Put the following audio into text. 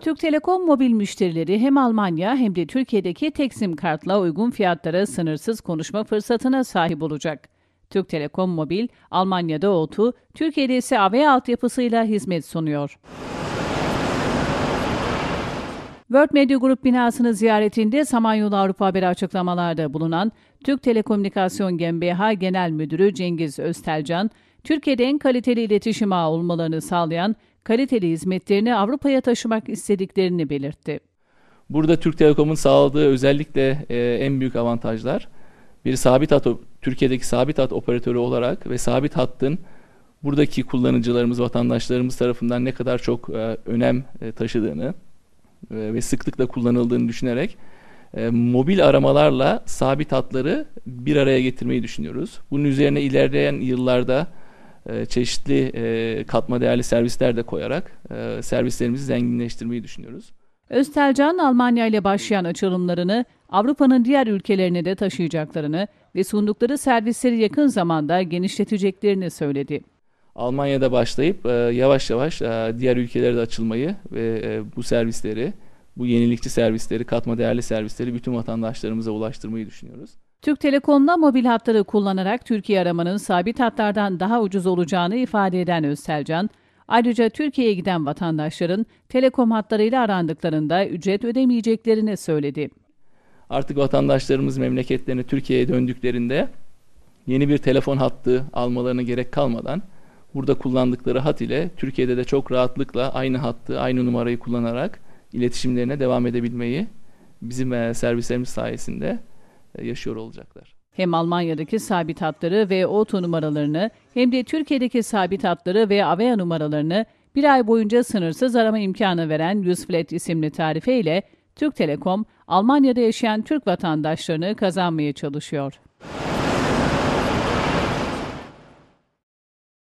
Türk Telekom mobil müşterileri hem Almanya hem de Türkiye'deki teksim kartla uygun fiyatlara sınırsız konuşma fırsatına sahip olacak. Türk Telekom Mobil, Almanya'da otu, Türkiye'de ise AV altyapısıyla hizmet sunuyor. World Media Group binasını ziyaretinde Samanyolu Avrupa Haberi açıklamalarda bulunan Türk Telekomünikasyon GmbH Genel Müdürü Cengiz Öztelcan, Türkiye'de en kaliteli iletişim ağı olmalarını sağlayan kaliteli hizmetlerini Avrupa'ya taşımak istediklerini belirtti. Burada Türk Telekom'un sağladığı özellikle e, en büyük avantajlar bir sabit hat Türkiye'deki sabit hat operatörü olarak ve sabit hattın buradaki kullanıcılarımız, vatandaşlarımız tarafından ne kadar çok e, önem e, taşıdığını e, ve sıklıkla kullanıldığını düşünerek e, mobil aramalarla sabit hatları bir araya getirmeyi düşünüyoruz. Bunun üzerine ilerleyen yıllarda e, çeşitli e, katma değerli servisler de koyarak e, servislerimizi zenginleştirmeyi düşünüyoruz. Öztelcan Almanya ile başlayan açılımlarını Avrupa'nın diğer ülkelerine de taşıyacaklarını ve sundukları servisleri yakın zamanda genişleteceklerini söyledi. Almanya'da başlayıp yavaş yavaş diğer ülkelere de açılmayı ve bu servisleri, bu yenilikçi servisleri, katma değerli servisleri bütün vatandaşlarımıza ulaştırmayı düşünüyoruz. Türk Telekom'da mobil hatları kullanarak Türkiye aramanın sabit hatlardan daha ucuz olacağını ifade eden Özselcan, ayrıca Türkiye'ye giden vatandaşların telekom hatlarıyla arandıklarında ücret ödemeyeceklerini söyledi. Artık vatandaşlarımız memleketlerine Türkiye'ye döndüklerinde yeni bir telefon hattı almalarına gerek kalmadan burada kullandıkları hat ile Türkiye'de de çok rahatlıkla aynı hattı, aynı numarayı kullanarak iletişimlerine devam edebilmeyi bizim e, servislerimiz sayesinde e, yaşıyor olacaklar. Hem Almanya'daki sabit hatları ve oto numaralarını hem de Türkiye'deki sabit hatları ve avea numaralarını bir ay boyunca sınırsız arama imkanı veren Yusflet isimli tarife ile Türk Telekom, Almanya'da yaşayan Türk vatandaşlarını kazanmaya çalışıyor.